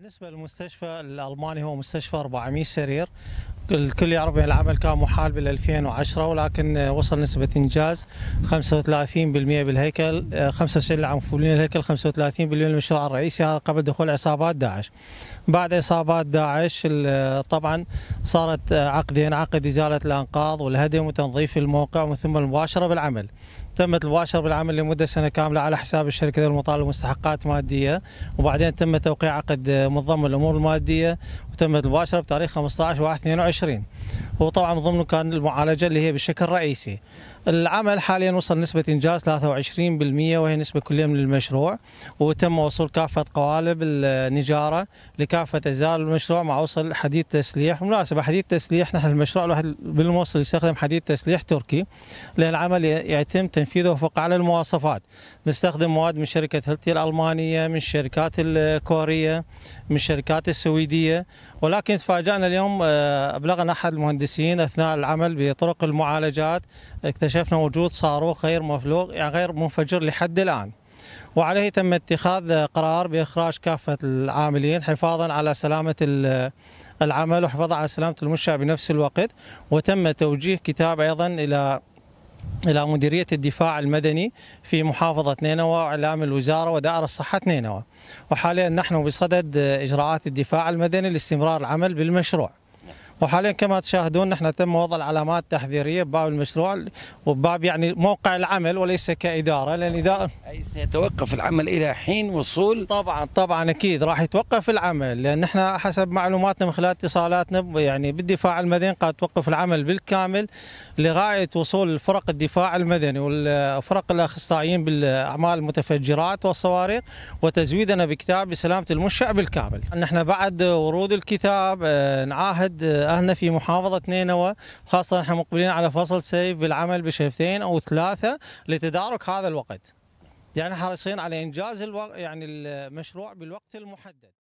بالنسبة للمستشفى الألماني هو مستشفى 400 سرير الكل يعرف ان العمل كان محال بال 2010 ولكن آه، وصل نسبة انجاز 35% بالهيكل 95% آه، الهيكل 35% للمشروع الرئيسي هذا قبل دخول عصابات داعش. بعد عصابات داعش آه، طبعا صارت عقدين عقد ازالة الانقاض والهدم وتنظيف الموقع ومن ثم المباشرة بالعمل. تمت المباشره بالعمل لمده سنه كامله على حساب الشركه المطالبه مستحقات ماديه وبعدين تم توقيع عقد منظم الامور الماديه وتمت المباشره بتاريخ 15 1 22 وطبعا ضمنه كان المعالجه اللي هي بالشكل الرئيسي العمل حاليا وصل نسبة إنجاز 23% وهي نسبة كلية من المشروع وتم وصول كافة قوالب النجارة لكافة أجزاء المشروع مع وصل حديد تسليح بالمناسبة حديد تسليح نحن المشروع الواحد بالموصل يستخدم حديد تسليح تركي لأن العمل يتم تنفيذه وفق أعلى المواصفات نستخدم مواد من شركة هلتي الألمانية من الشركات الكورية من الشركات السويدية ولكن تفاجأنا اليوم آه، أبلغنا أحد المهندسين أثناء العمل بطرق المعالجات اكتشف اكتشفنا وجود صاروخ غير مفلوق يعني غير منفجر لحد الآن وعليه تم اتخاذ قرار بإخراج كافة العاملين حفاظا على سلامة العمل وحفاظا على سلامة المنشأة بنفس الوقت وتم توجيه كتاب أيضا إلى إلى مديرية الدفاع المدني في محافظة نينوى وإعلام الوزارة ودائرة صحة نينوى وحاليا نحن بصدد إجراءات الدفاع المدني لاستمرار العمل بالمشروع وحاليا كما تشاهدون نحن تم وضع العلامات التحذيريه بباب المشروع وباب يعني موقع العمل وليس كاداره لان اداره اي سيتوقف العمل الى حين وصول طبعا طبعا اكيد راح يتوقف العمل لان نحن حسب معلوماتنا من خلال اتصالاتنا يعني بالدفاع المدني قد توقف العمل بالكامل لغايه وصول فرق الدفاع المدني والفرق الاخصائيين بالاعمال المتفجرات والصواريخ وتزويدنا بكتاب بسلامه المنشا بالكامل. نحن بعد ورود الكتاب آه، نعاهد آه، اهلنا في محافظه نينوى خاصه نحن مقبلين على فصل سيف بالعمل بشيفتين او ثلاثه لتدارك هذا الوقت يعني حريصين على انجاز الو... يعني المشروع بالوقت المحدد